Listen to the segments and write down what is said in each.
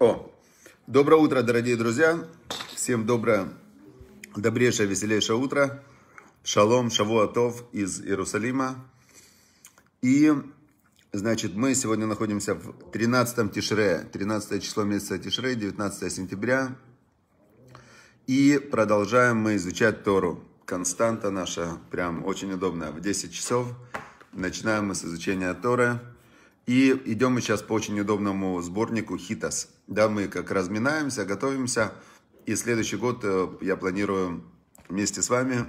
О, доброе утро, дорогие друзья. Всем доброе, добрейшее, веселейшее утро. Шалом, Шавуатов из Иерусалима. И, значит, мы сегодня находимся в 13-м Тишре, 13 число месяца Тишре, 19 сентября. И продолжаем мы изучать Тору. Константа наша, прям очень удобная, в 10 часов. Начинаем мы с изучения Торы. И идем мы сейчас по очень удобному сборнику Хитас. Да, мы как разминаемся, готовимся. И следующий год э, я планирую вместе с вами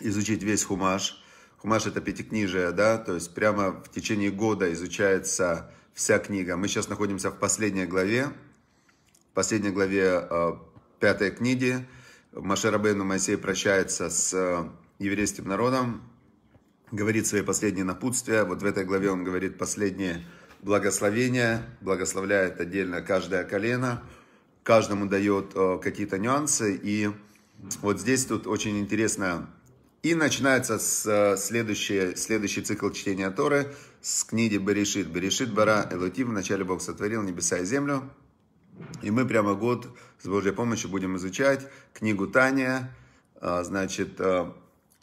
изучить весь хумаш. Хумаш это пятикнижие, да, то есть прямо в течение года изучается вся книга. Мы сейчас находимся в последней главе, в последней главе э, пятой книги. Маше Моисей прощается с э, еврейским народом, говорит свои последние напутствия. Вот в этой главе он говорит последние благословение, благословляет отдельно каждое колено, каждому дает э, какие-то нюансы. И вот здесь тут очень интересно. И начинается с э, следующий, следующий цикл чтения Торы с книги Берешит. Берешит Бара Элотим, вначале Бог сотворил небеса и землю. И мы прямо год с Божьей помощью будем изучать книгу Таня, э, значит,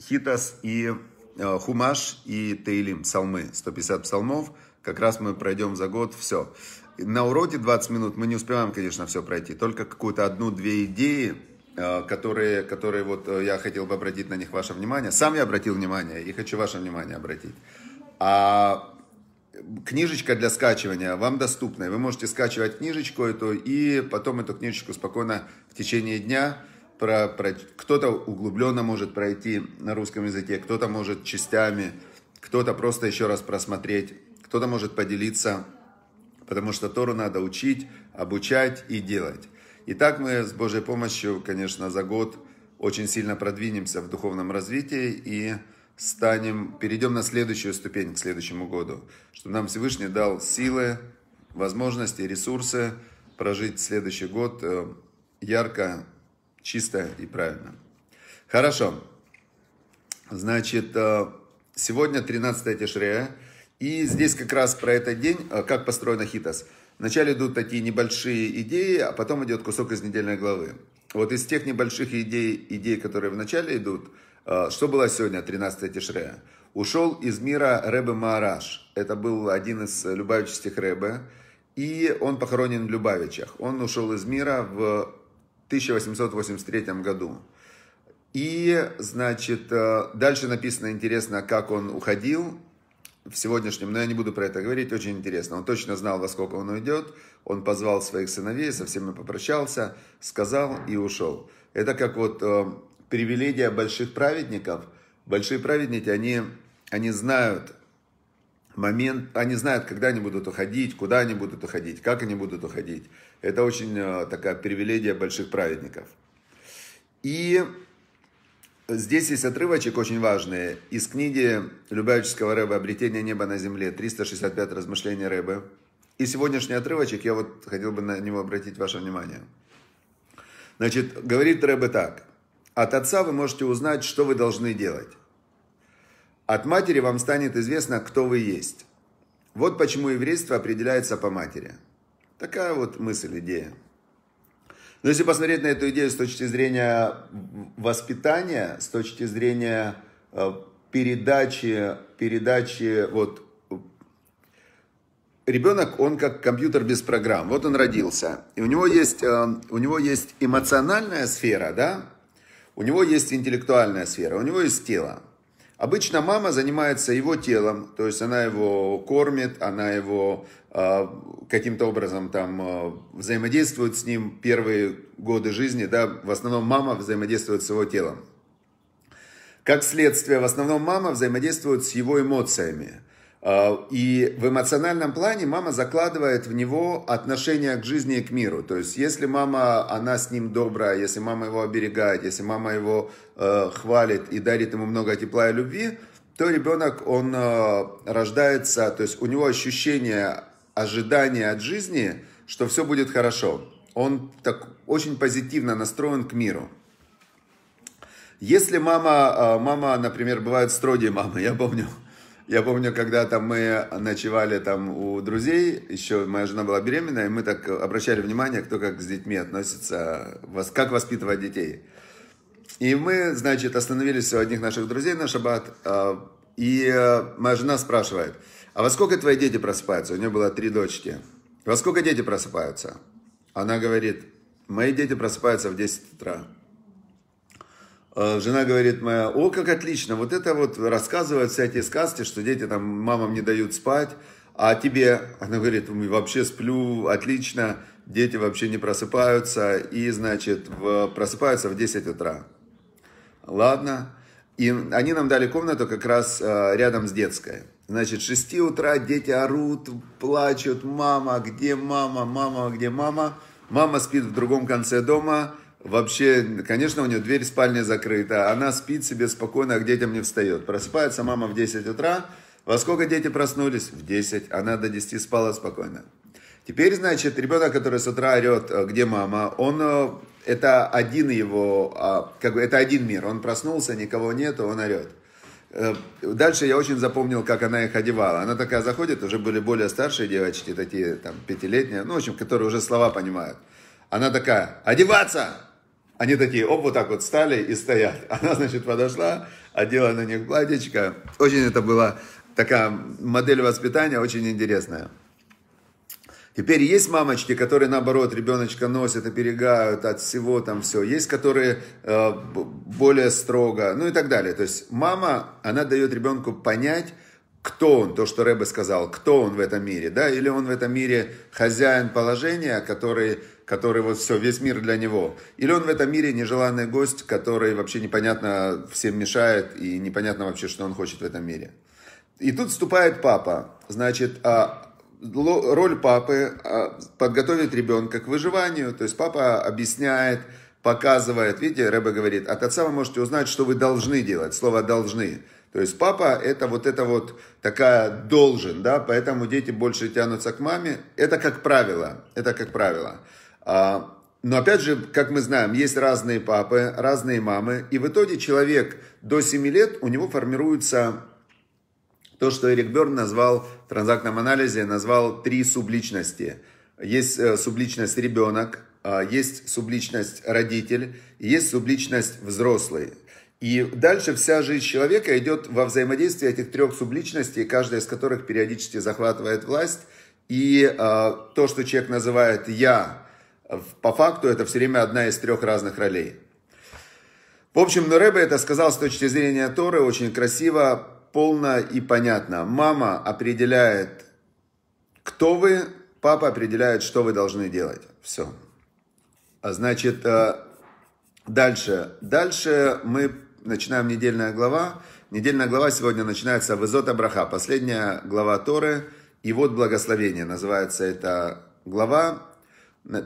Хитас и Хумаш и Тейлим псалмы, 150 псалмов – как раз мы пройдем за год все. На уроке 20 минут мы не успеваем, конечно, все пройти. Только какую-то одну-две идеи, э, которые, которые вот э, я хотел бы обратить на них ваше внимание. Сам я обратил внимание и хочу ваше внимание обратить. А книжечка для скачивания вам доступна. Вы можете скачивать книжечку эту и потом эту книжечку спокойно в течение дня про, про, кто-то углубленно может пройти на русском языке, кто-то может частями, кто-то просто еще раз просмотреть кто-то может поделиться, потому что Тору надо учить, обучать и делать. И так мы с Божьей помощью, конечно, за год очень сильно продвинемся в духовном развитии и станем, перейдем на следующую ступень к следующему году, чтобы нам Всевышний дал силы, возможности, ресурсы прожить следующий год э, ярко, чисто и правильно. Хорошо. Значит, э, сегодня 13 тишрея. И здесь как раз про этот день, э, как построен хитос. Вначале идут такие небольшие идеи, а потом идет кусок из недельной главы. Вот из тех небольших идей, идей, которые вначале идут, э, что было сегодня, 13 Тишрея? Ушел из мира Рэбе Маараш. Это был один из любавических Рэбе. И он похоронен в Любавичах. Он ушел из мира в 1883 году. И, значит, э, дальше написано интересно, как он уходил в сегодняшнем, но я не буду про это говорить, очень интересно. Он точно знал, во сколько он уйдет. Он позвал своих сыновей, со всеми попрощался, сказал и ушел. Это как вот э, привилегия больших праведников. Большие праведники, они, они знают момент, они знают, когда они будут уходить, куда они будут уходить, как они будут уходить. Это очень э, такая привилегия больших праведников. И Здесь есть отрывочек очень важный из книги Любавического Рэба «Обретение неба на земле», 365 размышления Рэбы. И сегодняшний отрывочек, я вот хотел бы на него обратить ваше внимание. Значит, говорит Рэбе так. От отца вы можете узнать, что вы должны делать. От матери вам станет известно, кто вы есть. Вот почему еврейство определяется по матери. Такая вот мысль, идея. Но если посмотреть на эту идею с точки зрения воспитания, с точки зрения э, передачи, передачи вот ребенок, он как компьютер без программ. Вот он родился, и у него есть, э, у него есть эмоциональная сфера, да, у него есть интеллектуальная сфера, у него есть тело. Обычно мама занимается его телом, то есть она его кормит, она его э, каким-то образом там э, взаимодействует с ним первые годы жизни, да, в основном мама взаимодействует с его телом. Как следствие, в основном мама взаимодействует с его эмоциями. А, и в эмоциональном плане мама закладывает в него отношение к жизни и к миру. То есть, если мама, она с ним добрая, если мама его оберегает, если мама его э, хвалит и дарит ему много тепла и любви, то ребенок, он э, рождается, то есть у него ощущение, ожидание от жизни, что все будет хорошо. Он так очень позитивно настроен к миру. Если мама, э, мама, например, бывают строгие мамы, я помню, я помню, когда там мы ночевали там у друзей, еще моя жена была беременна, и мы так обращали внимание, кто как с детьми относится, как воспитывать детей. И мы, значит, остановились у одних наших друзей на шаббат, а, и э, моя жена спрашивает, а во сколько твои дети просыпаются? У нее было три дочки. Во сколько дети просыпаются? Она говорит, мои дети просыпаются в 10 утра. Э, жена говорит моя, о, как отлично, вот это вот рассказывают всякие сказки, что дети там мамам не дают спать, а тебе, она говорит, вообще сплю отлично, дети вообще не просыпаются, и, значит, в, просыпаются в 10 утра. Ладно. И они нам дали комнату как раз э, рядом с детской. Значит, 6 утра дети орут, плачут, мама, где мама, мама, где мама. Мама спит в другом конце дома, Вообще, конечно, у нее дверь спальни закрыта. Она спит себе спокойно, а к детям не встает. Просыпается мама в 10 утра. Во сколько дети проснулись? В 10. Она до 10 спала спокойно. Теперь, значит, ребенок, который с утра орет, э, где мама, он, э, это один его, а, как бы, это один мир. Он проснулся, никого нету, он орет. Э, дальше я очень запомнил, как она их одевала. Она такая заходит, уже были более старшие девочки, такие там пятилетние, ну, в общем, которые уже слова понимают. Она такая, одеваться! Они такие, оп, вот так вот стали и стоят. Она, значит, подошла, одела на них платьечко. Очень это была такая модель воспитания, очень интересная. Теперь есть мамочки, которые наоборот ребеночка носят, оберегают от всего там все. Есть, которые э, более строго, ну и так далее. То есть мама, она дает ребенку понять, кто он, то, что Рэбе сказал, кто он в этом мире, да, или он в этом мире хозяин положения, который, который вот все, весь мир для него, или он в этом мире нежеланный гость, который вообще непонятно всем мешает и непонятно вообще, что он хочет в этом мире. И тут вступает папа, значит, а, роль папы а, подготовить ребенка к выживанию, то есть папа объясняет, показывает, видите, Рэбе говорит, от отца вы можете узнать, что вы должны делать, слово «должны», то есть папа это вот это вот такая должен, да, поэтому дети больше тянутся к маме. Это как правило, это как правило. А, но опять же, как мы знаем, есть разные папы, разные мамы, и в итоге человек до 7 лет, у него формируется то, что Эрик Берн назвал в транзактном анализе, назвал три субличности. Есть э, субличность ребенок, а, есть субличность родитель, есть субличность взрослый. И дальше вся жизнь человека идет во взаимодействии этих трех субличностей, каждая из которых периодически захватывает власть. И э, то, что человек называет «я», по факту это все время одна из трех разных ролей. В общем, Нуребе это сказал с точки зрения Торы очень красиво, полно и понятно. Мама определяет, кто вы, папа определяет, что вы должны делать. Все. А значит, э, дальше. Дальше мы начинаем недельная глава. Недельная глава сегодня начинается в Изота Браха, последняя глава Торы. И вот благословение называется эта глава.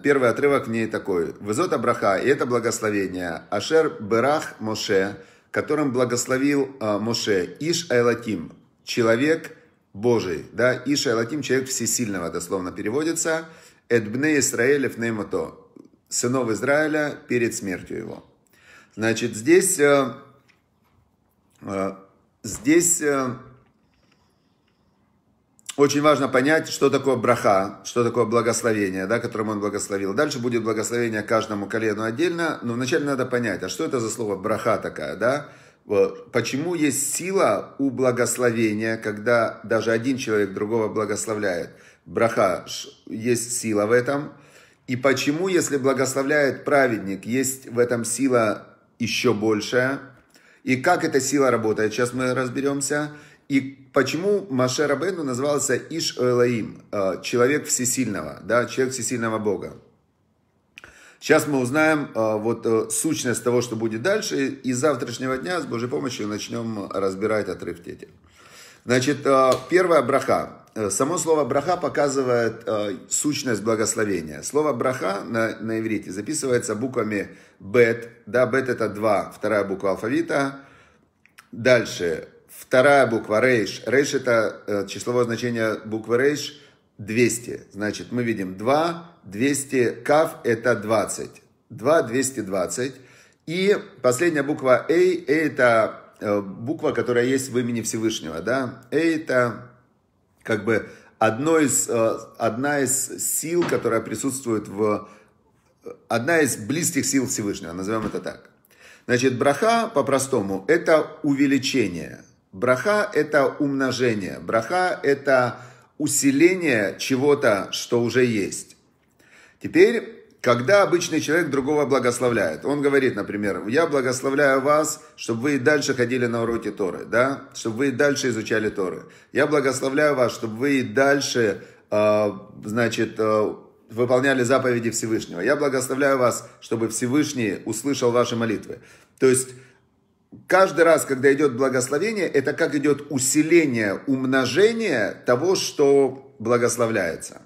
Первый отрывок в ней такой. В Изота Браха, и это благословение. Ашер Берах Моше, которым благословил а, Моше Иш Айлатим, человек Божий. Да? Иш Айлатим, человек всесильного, дословно переводится. Эдбне Исраэлев Неймото, сынов Израиля перед смертью его. Значит, здесь, э, э, здесь э, очень важно понять, что такое браха, что такое благословение, да, которым он благословил. Дальше будет благословение каждому колену отдельно, но вначале надо понять, а что это за слово браха такая, да? Почему есть сила у благословения, когда даже один человек другого благословляет? Браха, есть сила в этом. И почему, если благословляет праведник, есть в этом сила еще большая. И как эта сила работает, сейчас мы разберемся. И почему Маше Рабену назывался Иш Элаим, э, человек всесильного, да, человек всесильного Бога. Сейчас мы узнаем э, вот э, сущность того, что будет дальше, и с завтрашнего дня с Божьей помощью начнем разбирать отрыв тети. Значит, э, первая браха. Э, само слово браха показывает э, сущность благословения. Слово браха на, на иврите записывается буквами бет. Да, бет это два, вторая буква алфавита. Дальше, вторая буква рейш. Рейш это числовое значение буквы рейш 200. Значит, мы видим 2, 200, кав это 20. 2, 220. И последняя буква «эй», «эй» это Э, буква, которая есть в имени Всевышнего, да, это как бы одно из, э, одна из сил, которая присутствует в... Э, одна из близких сил Всевышнего, назовем это так. Значит, браха по-простому – это увеличение. Браха – это умножение. Браха – это усиление чего-то, что уже есть. Теперь когда обычный человек другого благословляет, он говорит, например, я благословляю вас, чтобы вы и дальше ходили на уроки Торы, да, чтобы вы и дальше изучали Торы. Я благословляю вас, чтобы вы и дальше, э, значит, э, выполняли заповеди Всевышнего. Я благословляю вас, чтобы Всевышний услышал ваши молитвы. То есть каждый раз, когда идет благословение, это как идет усиление, умножение того, что благословляется.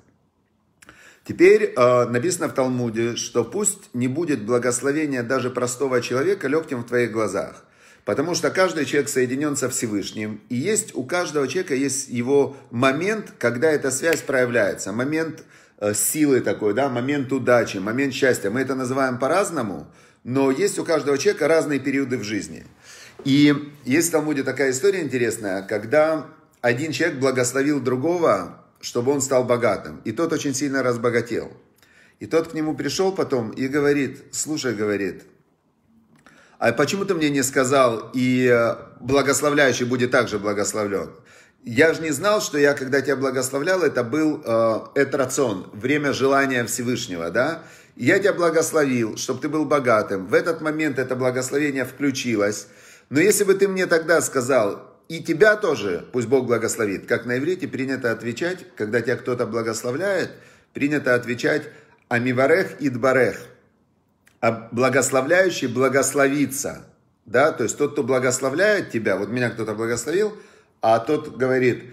Теперь э, написано в Талмуде, что пусть не будет благословения даже простого человека легким в твоих глазах, потому что каждый человек соединен со Всевышним, и есть у каждого человека есть его момент, когда эта связь проявляется, момент э, силы такой, да, момент удачи, момент счастья. Мы это называем по-разному, но есть у каждого человека разные периоды в жизни. И есть в Талмуде такая история интересная, когда один человек благословил другого чтобы он стал богатым. И тот очень сильно разбогател. И тот к нему пришел потом и говорит, слушай, говорит, а почему ты мне не сказал, и э, благословляющий будет также благословлен? Я же не знал, что я, когда тебя благословлял, это был э, этрацион, время желания Всевышнего, да? Я тебя благословил, чтобы ты был богатым. В этот момент это благословение включилось. Но если бы ты мне тогда сказал, и тебя тоже пусть Бог благословит. Как на иврите принято отвечать, когда тебя кто-то благословляет, принято отвечать «Амиварех идбарех». А благословляющий благословится. Да? То есть тот, кто благословляет тебя, вот меня кто-то благословил, а тот говорит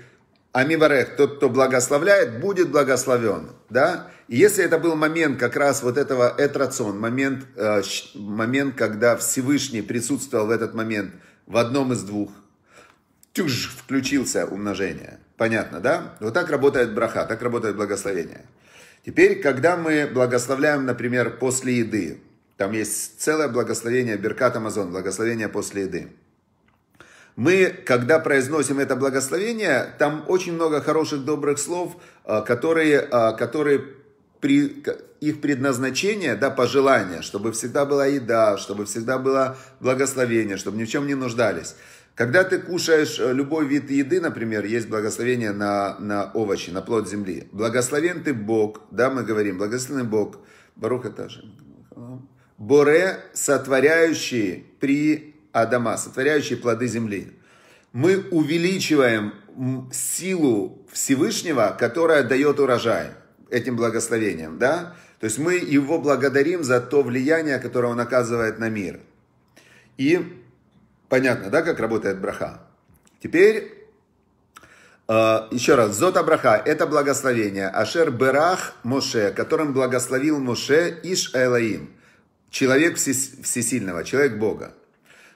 «Амиварех», тот, кто благословляет, будет благословен. Да? И если это был момент как раз вот этого этрацион, момент, э, момент, когда Всевышний присутствовал в этот момент в одном из двух тюж, включился умножение. Понятно, да? Вот так работает браха, так работает благословение. Теперь, когда мы благословляем, например, после еды, там есть целое благословение Беркат Амазон, благословение после еды. Мы, когда произносим это благословение, там очень много хороших, добрых слов, а, которые, а, которые при, их предназначение, да, пожелание, чтобы всегда была еда, чтобы всегда было благословение, чтобы ни в чем не нуждались. Когда ты кушаешь э, любой вид еды, например, есть благословение на, на овощи, на плод земли. Благословен ты Бог, да, мы говорим, благословен Бог. Баруха тоже. Боре, сотворяющие при Адама, сотворяющие плоды земли. Мы увеличиваем силу Всевышнего, которая дает урожай этим благословением, да? То есть мы его благодарим за то влияние, которое он оказывает на мир. И Понятно, да, как работает браха? Теперь, э, еще раз, зота браха – это благословение. Ашер берах Моше, которым благословил Моше Иш Элаим, человек всес, всесильного, человек Бога.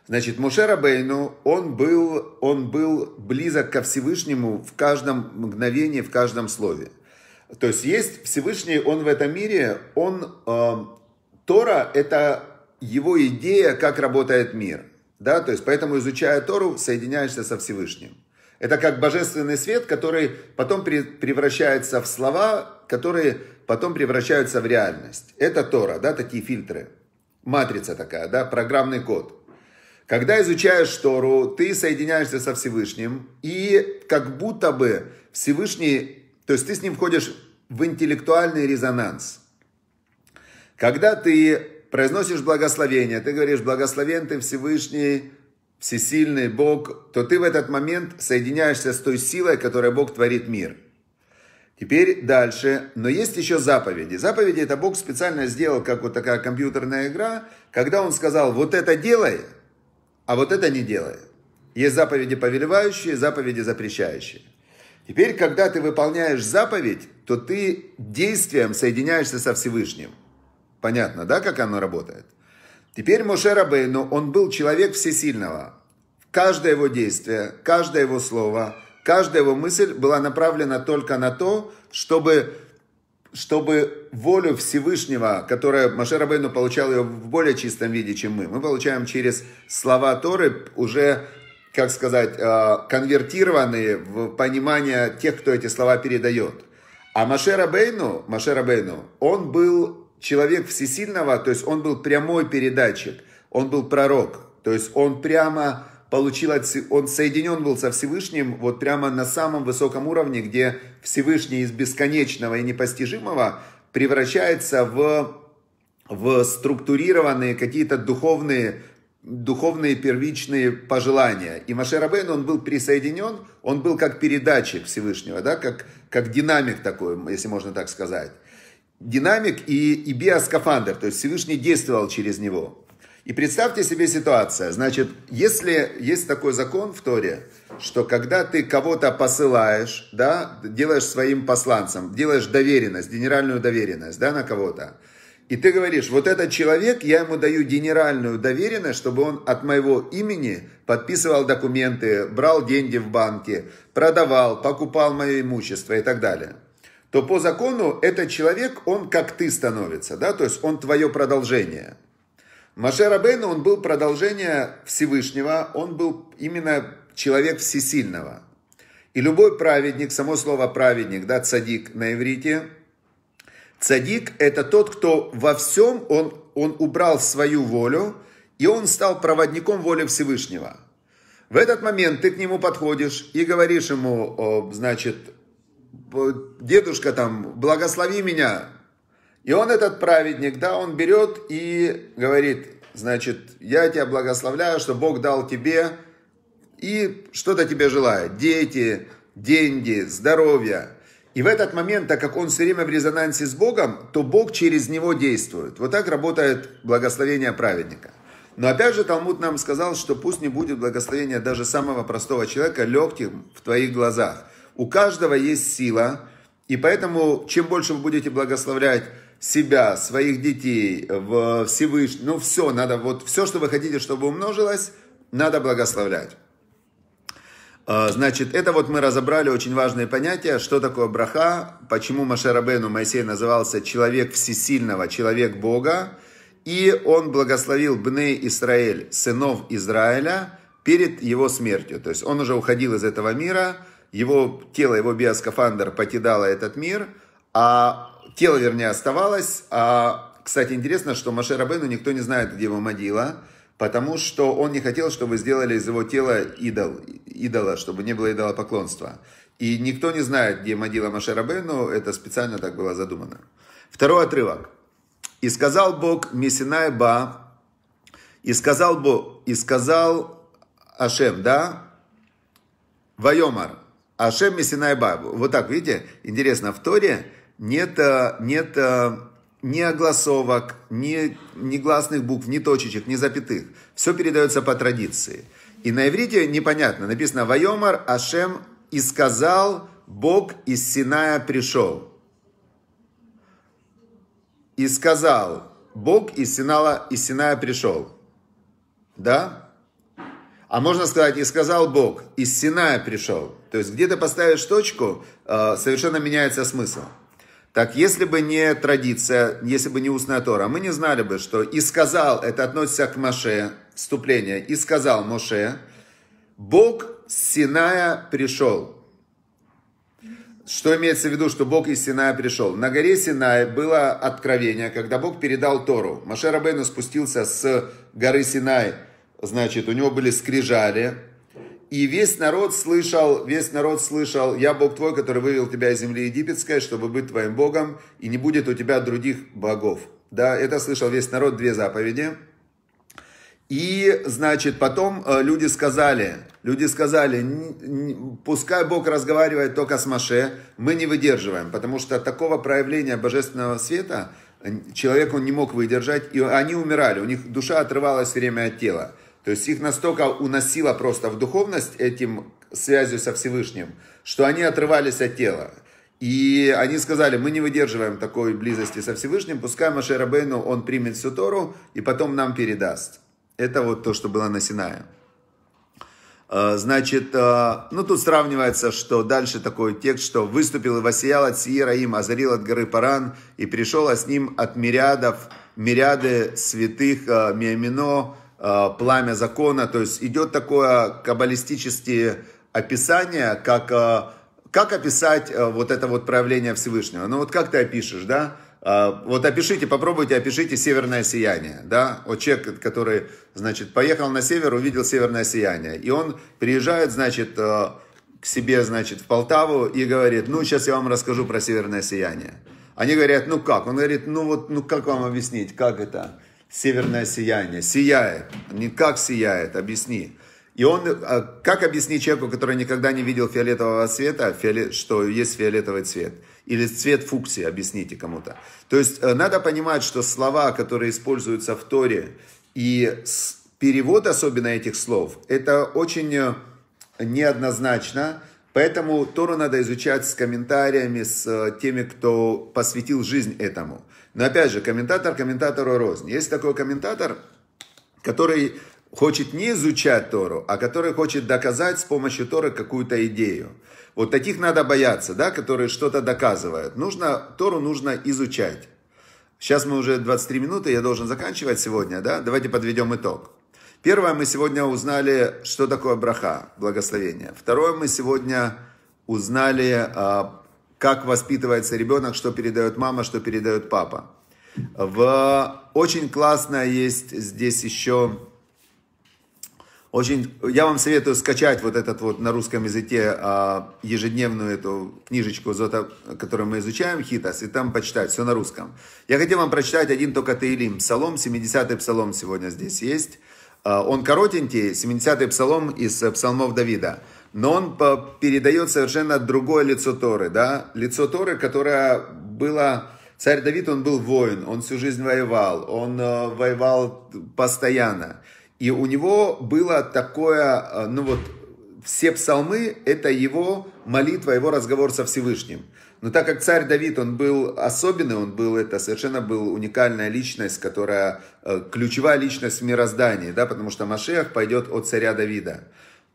Значит, Моше Рабейну, он был, он был близок ко Всевышнему в каждом мгновении, в каждом слове. То есть есть Всевышний, он в этом мире, он, э, Тора – это его идея, как работает мир – да, то есть поэтому, изучая Тору, соединяешься со Всевышним. Это как божественный свет, который потом превращается в слова, которые потом превращаются в реальность. Это Тора, да, такие фильтры. Матрица такая, да, программный код. Когда изучаешь Тору, ты соединяешься со Всевышним, и как будто бы Всевышний, то есть ты с ним входишь в интеллектуальный резонанс. Когда ты произносишь благословение, ты говоришь «Благословен ты Всевышний, Всесильный Бог», то ты в этот момент соединяешься с той силой, которой Бог творит мир. Теперь дальше. Но есть еще заповеди. Заповеди это Бог специально сделал, как вот такая компьютерная игра, когда Он сказал, вот это делай, а вот это не делай. Есть заповеди повелевающие, заповеди запрещающие. Теперь, когда ты выполняешь заповедь, то ты действием соединяешься со Всевышним. Понятно, да, как оно работает? Теперь Моше Рабейну, ну, он был человек всесильного. Каждое его действие, каждое его слово, каждая его мысль была направлена только на то, чтобы, чтобы волю Всевышнего, которая Моше Рабейну получал ее в более чистом виде, чем мы, мы получаем через слова Торы уже как сказать, э, конвертированные в понимание тех, кто эти слова передает. А Машера Бейну, Машера Бейну, он был человек всесильного, то есть он был прямой передатчик, он был пророк, то есть он прямо получил, от, он соединен был со Всевышним вот прямо на самом высоком уровне, где Всевышний из бесконечного и непостижимого превращается в, в структурированные какие-то духовные духовные первичные пожелания. И Маше Рабейн, он был присоединен, он был как передатчик Всевышнего, да, как, как динамик такой, если можно так сказать динамик и, и биоскафандр, то есть Всевышний действовал через него. И представьте себе ситуацию, значит, если есть такой закон в Торе, что когда ты кого-то посылаешь, да, делаешь своим посланцем, делаешь доверенность, генеральную доверенность, да, на кого-то, и ты говоришь, вот этот человек, я ему даю генеральную доверенность, чтобы он от моего имени подписывал документы, брал деньги в банке, продавал, покупал мое имущество и так далее то по закону этот человек, он как ты становится, да, то есть он твое продолжение. Маше Рабейна, он был продолжение Всевышнего, он был именно человек всесильного. И любой праведник, само слово праведник, да, цадик на иврите, цадик это тот, кто во всем, он, он убрал свою волю, и он стал проводником воли Всевышнего. В этот момент ты к нему подходишь и говоришь ему, значит, дедушка там, благослови меня. И он этот праведник, да, он берет и говорит, значит, я тебя благословляю, что Бог дал тебе и что-то тебе желает. Дети, деньги, здоровье. И в этот момент, так как он все время в резонансе с Богом, то Бог через него действует. Вот так работает благословение праведника. Но опять же Талмуд нам сказал, что пусть не будет благословения даже самого простого человека легким в твоих глазах. У каждого есть сила, и поэтому чем больше вы будете благословлять себя, своих детей, в Всевышний, ну все, надо вот все, что вы хотите, чтобы умножилось, надо благословлять. А, значит, это вот мы разобрали очень важное понятие, что такое браха, почему Машарабену Моисей назывался человек всесильного, человек Бога, и он благословил Бне Израиль, сынов Израиля, перед его смертью. То есть он уже уходил из этого мира, его тело, его биоскафандр покидало этот мир, а тело, вернее, оставалось. А, кстати, интересно, что Маше Рабену никто не знает, где его могила, потому что он не хотел, чтобы сделали из его тела идол, идола, чтобы не было идолопоклонства. И никто не знает, где могила Маше Рабену, это специально так было задумано. Второй отрывок. «И сказал Бог Мессинай Ба, и сказал Бог, и сказал Ашем, да, Вайомар, Ашем Мессинай Бабу. Вот так, видите, интересно, в Торе нет, э, нет э, ни огласовок, ни, ни гласных букв, ни точечек, ни запятых. Все передается по традиции. И на иврите непонятно. Написано «Вайомар Ашем и сказал, Бог из Синая пришел». И сказал, Бог из, Синала, из Синая пришел. Да? А можно сказать, и сказал Бог, из Синая пришел. То есть, где ты поставишь точку, э, совершенно меняется смысл. Так, если бы не традиция, если бы не устная Тора, мы не знали бы, что «и сказал» — это относится к Моше, вступление, «и сказал Моше», «Бог с Синая пришел». Что имеется в виду, что Бог из Синая пришел? На горе Синай было откровение, когда Бог передал Тору. Моше Рабейну спустился с горы Синай – значит, у него были скрижали, и весь народ слышал, весь народ слышал, я Бог твой, который вывел тебя из земли египетской, чтобы быть твоим Богом, и не будет у тебя других богов. Да, это слышал весь народ, две заповеди. И, значит, потом э, люди сказали, люди сказали, пускай Бог разговаривает только с Маше, мы не выдерживаем, потому что такого проявления божественного света человек он не мог выдержать, и они умирали, у них душа отрывалась время от тела. То есть их настолько уносило просто в духовность этим связью со Всевышним, что они отрывались от тела. И они сказали, мы не выдерживаем такой близости со Всевышним, пускай Маше Рабейну, он примет всю Тору и потом нам передаст. Это вот то, что было на Синае. А, значит, а, ну тут сравнивается, что дальше такой текст, что выступил и воссиял от Сиера им, озарил от горы Паран, и пришел а с ним от мирядов, мириады святых а, Миамино, Э, пламя закона. То есть идет такое каббалистическое описание, как, э, как описать э, вот это вот проявление Всевышнего. Ну вот как ты опишешь, да? Вот опишите, попробуйте, опишите северное сияние, да, вот человек, который, значит, поехал на север, увидел северное сияние, и он приезжает, значит, к себе, значит, в Полтаву и говорит, ну, сейчас я вам расскажу про северное сияние. Они говорят, ну как? Он говорит, ну вот, ну как вам объяснить, как это? северное сияние. Сияет. Не как сияет, объясни. И он, а, как объяснить человеку, который никогда не видел фиолетового цвета, фиолет, что есть фиолетовый цвет? Или цвет фуксии, объясните кому-то. То есть э, надо понимать, что слова, которые используются в Торе, и перевод особенно этих слов, это очень э, неоднозначно, Поэтому Тору надо изучать с комментариями, с э, теми, кто посвятил жизнь этому. Но опять же, комментатор комментатору рознь. Есть такой комментатор, который хочет не изучать Тору, а который хочет доказать с помощью Торы какую-то идею. Вот таких надо бояться, да, которые что-то доказывают. Нужно, Тору нужно изучать. Сейчас мы уже 23 минуты, я должен заканчивать сегодня, да? Давайте подведем итог. Первое, мы сегодня узнали, что такое браха, благословение. Второе, мы сегодня узнали а, как воспитывается ребенок, что передает мама, что передает папа. В... Очень классно есть здесь еще... Очень... Я вам советую скачать вот этот вот на русском языке а, ежедневную эту книжечку, которую мы изучаем, Хитас, и там почитать, все на русском. Я хотел вам прочитать один только Таилим, Псалом, 70-й Псалом сегодня здесь есть. А, он коротенький, 70-й Псалом из э, Псалмов Давида но он передает совершенно другое лицо Торы, да, лицо Торы, которое было... Царь Давид, он был воин, он всю жизнь воевал, он э, воевал постоянно. И у него было такое, э, ну вот, все псалмы – это его молитва, его разговор со Всевышним. Но так как царь Давид, он был особенный, он был, это совершенно был уникальная личность, которая э, ключевая личность в мироздании, да, потому что Машех пойдет от царя Давида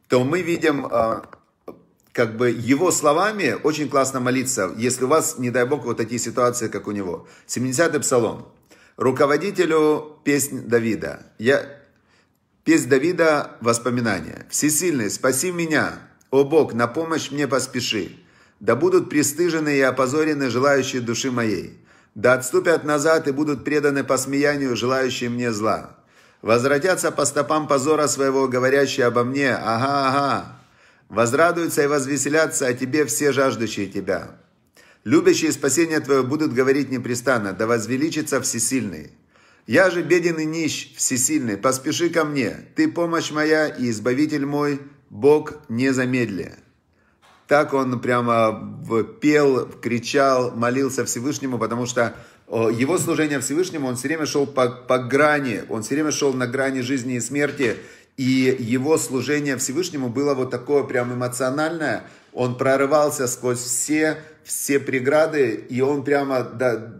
то мы видим, а, как бы его словами очень классно молиться, если у вас, не дай бог, вот такие ситуации, как у него. 70-й псалом. Руководителю песнь Давида. Я... Песнь Давида – воспоминания. «Всесильный, спаси меня, о Бог, на помощь мне поспеши. Да будут пристыжены и опозорены желающие души моей. Да отступят назад и будут преданы посмеянию желающие мне зла. Возвратятся по стопам позора своего, говорящие обо мне, ага, ага. Возрадуются и возвеселятся о а тебе все жаждущие тебя. Любящие спасение твое будут говорить непрестанно, да возвеличится всесильный. Я же беден и нищ, всесильный, поспеши ко мне, ты помощь моя и избавитель мой, Бог не замедли. Так он прямо пел, кричал, молился Всевышнему, потому что Э, его служение Всевышнему, он все время шел по, по грани, он все время шел на грани жизни и смерти, и его служение Всевышнему было вот такое прям эмоциональное, он прорывался сквозь все, все преграды, и он прямо до,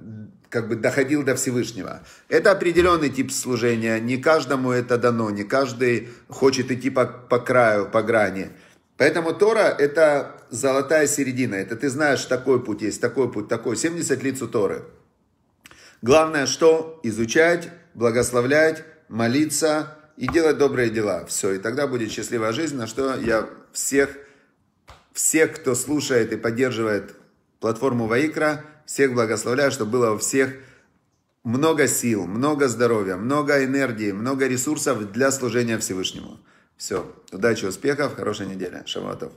как бы доходил до Всевышнего. Это определенный тип служения, не каждому это дано, не каждый хочет идти по, по краю, по грани. Поэтому Тора – это золотая середина, это ты знаешь, такой путь есть, такой путь, такой, 70 лиц у Торы – Главное, что изучать, благословлять, молиться и делать добрые дела. Все, и тогда будет счастливая жизнь, на что я всех, всех, кто слушает и поддерживает платформу Ваикра, всех благословляю, чтобы было у всех много сил, много здоровья, много энергии, много ресурсов для служения Всевышнему. Все, удачи, успехов, хорошей недели. Шаватов.